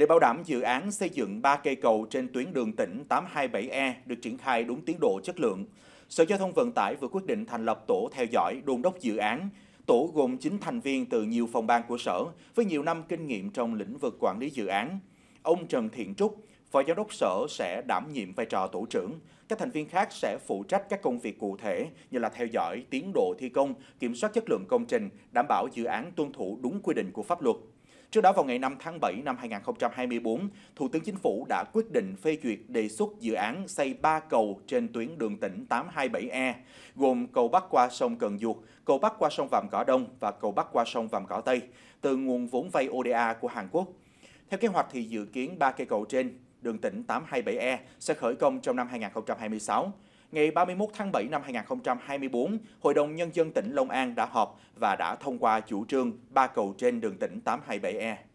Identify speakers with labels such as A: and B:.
A: Để bảo đảm dự án xây dựng 3 cây cầu trên tuyến đường tỉnh 827E được triển khai đúng tiến độ chất lượng, Sở Giao thông Vận tải vừa quyết định thành lập tổ theo dõi đôn đốc dự án. Tổ gồm 9 thành viên từ nhiều phòng ban của Sở với nhiều năm kinh nghiệm trong lĩnh vực quản lý dự án. Ông Trần Thiện Trúc, Phó Giám đốc Sở sẽ đảm nhiệm vai trò tổ trưởng. Các thành viên khác sẽ phụ trách các công việc cụ thể như là theo dõi tiến độ thi công, kiểm soát chất lượng công trình, đảm bảo dự án tuân thủ đúng quy định của pháp luật. Trước đó vào ngày 5 tháng 7 năm 2024, Thủ tướng Chính phủ đã quyết định phê duyệt đề xuất dự án xây 3 cầu trên tuyến đường tỉnh 827E, gồm cầu bắc qua sông Cần Duộc, cầu bắc qua sông Vàm Cỏ Đông và cầu bắc qua sông Vàm Cỏ Tây, từ nguồn vốn vay ODA của Hàn Quốc. Theo kế hoạch thì dự kiến ba cây cầu trên, đường tỉnh 827E sẽ khởi công trong năm 2026 ngày 31 tháng 7 năm 2024, Hội đồng Nhân dân tỉnh Long An đã họp và đã thông qua chủ trương ba cầu trên đường tỉnh 827E.